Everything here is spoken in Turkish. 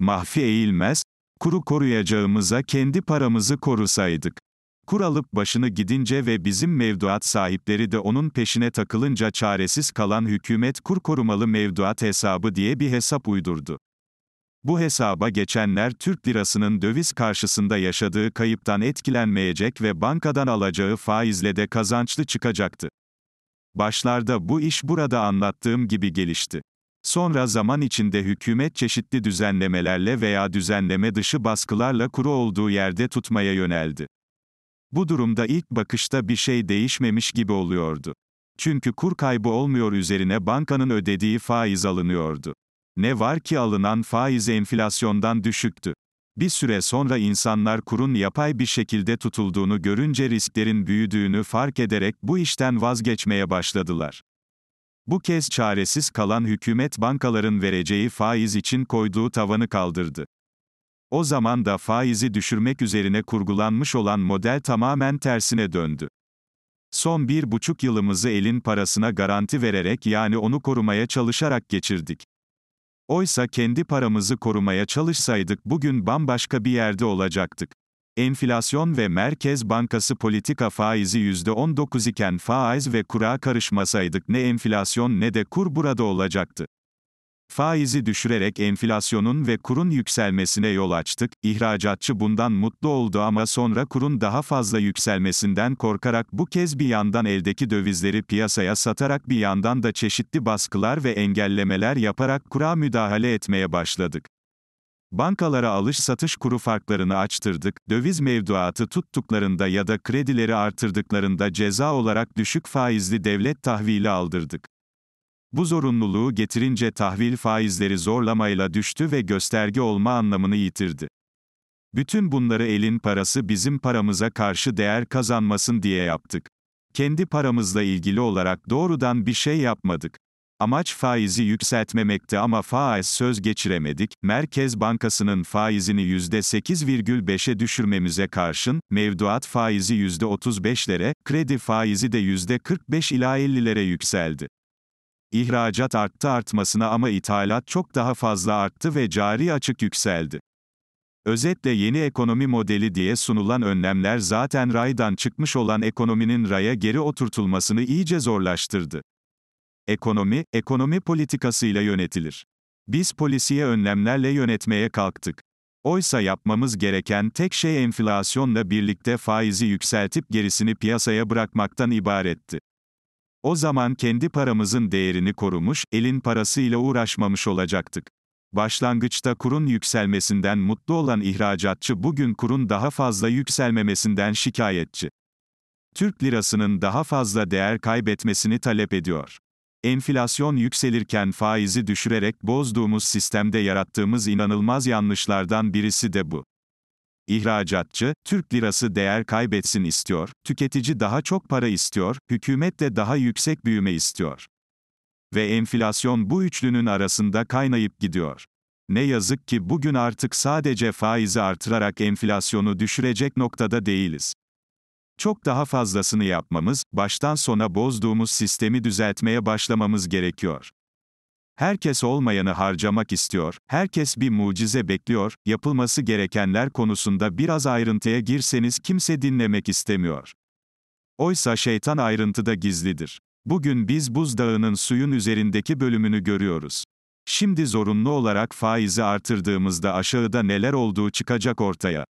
mahfi eğilmez, kuru koruyacağımıza kendi paramızı korusaydık. Kur alıp başını gidince ve bizim mevduat sahipleri de onun peşine takılınca çaresiz kalan hükümet kur korumalı mevduat hesabı diye bir hesap uydurdu. Bu hesaba geçenler Türk lirasının döviz karşısında yaşadığı kayıptan etkilenmeyecek ve bankadan alacağı faizle de kazançlı çıkacaktı. Başlarda bu iş burada anlattığım gibi gelişti. Sonra zaman içinde hükümet çeşitli düzenlemelerle veya düzenleme dışı baskılarla kuru olduğu yerde tutmaya yöneldi. Bu durumda ilk bakışta bir şey değişmemiş gibi oluyordu. Çünkü kur kaybı olmuyor üzerine bankanın ödediği faiz alınıyordu. Ne var ki alınan faiz enflasyondan düşüktü. Bir süre sonra insanlar kurun yapay bir şekilde tutulduğunu görünce risklerin büyüdüğünü fark ederek bu işten vazgeçmeye başladılar. Bu kez çaresiz kalan hükümet bankaların vereceği faiz için koyduğu tavanı kaldırdı. O zaman da faizi düşürmek üzerine kurgulanmış olan model tamamen tersine döndü. Son bir buçuk yılımızı elin parasına garanti vererek yani onu korumaya çalışarak geçirdik. Oysa kendi paramızı korumaya çalışsaydık bugün bambaşka bir yerde olacaktık. Enflasyon ve Merkez Bankası politika faizi %19 iken faiz ve kura karışmasaydık ne enflasyon ne de kur burada olacaktı. Faizi düşürerek enflasyonun ve kurun yükselmesine yol açtık. İhracatçı bundan mutlu oldu ama sonra kurun daha fazla yükselmesinden korkarak bu kez bir yandan eldeki dövizleri piyasaya satarak bir yandan da çeşitli baskılar ve engellemeler yaparak kura müdahale etmeye başladık. Bankalara alış-satış kuru farklarını açtırdık, döviz mevduatı tuttuklarında ya da kredileri artırdıklarında ceza olarak düşük faizli devlet tahvili aldırdık. Bu zorunluluğu getirince tahvil faizleri zorlamayla düştü ve gösterge olma anlamını yitirdi. Bütün bunları elin parası bizim paramıza karşı değer kazanmasın diye yaptık. Kendi paramızla ilgili olarak doğrudan bir şey yapmadık. Amaç faizi yükseltmemekti ama faiz söz geçiremedik. Merkez Bankası'nın faizini %8,5'e düşürmemize karşın, mevduat faizi %35'lere, kredi faizi de %45 ila 50'lere yükseldi. İhracat arttı artmasına ama ithalat çok daha fazla arttı ve cari açık yükseldi. Özetle yeni ekonomi modeli diye sunulan önlemler zaten raydan çıkmış olan ekonominin raya geri oturtulmasını iyice zorlaştırdı. Ekonomi, ekonomi politikasıyla yönetilir. Biz polisiye önlemlerle yönetmeye kalktık. Oysa yapmamız gereken tek şey enflasyonla birlikte faizi yükseltip gerisini piyasaya bırakmaktan ibaretti. O zaman kendi paramızın değerini korumuş, elin parasıyla uğraşmamış olacaktık. Başlangıçta kurun yükselmesinden mutlu olan ihracatçı bugün kurun daha fazla yükselmemesinden şikayetçi. Türk lirasının daha fazla değer kaybetmesini talep ediyor. Enflasyon yükselirken faizi düşürerek bozduğumuz sistemde yarattığımız inanılmaz yanlışlardan birisi de bu. İhracatçı, Türk lirası değer kaybetsin istiyor, tüketici daha çok para istiyor, hükümet de daha yüksek büyüme istiyor. Ve enflasyon bu üçlünün arasında kaynayıp gidiyor. Ne yazık ki bugün artık sadece faizi artırarak enflasyonu düşürecek noktada değiliz. Çok daha fazlasını yapmamız, baştan sona bozduğumuz sistemi düzeltmeye başlamamız gerekiyor. Herkes olmayanı harcamak istiyor, herkes bir mucize bekliyor, yapılması gerekenler konusunda biraz ayrıntıya girseniz kimse dinlemek istemiyor. Oysa şeytan ayrıntıda gizlidir. Bugün biz buzdağının suyun üzerindeki bölümünü görüyoruz. Şimdi zorunlu olarak faizi artırdığımızda aşağıda neler olduğu çıkacak ortaya.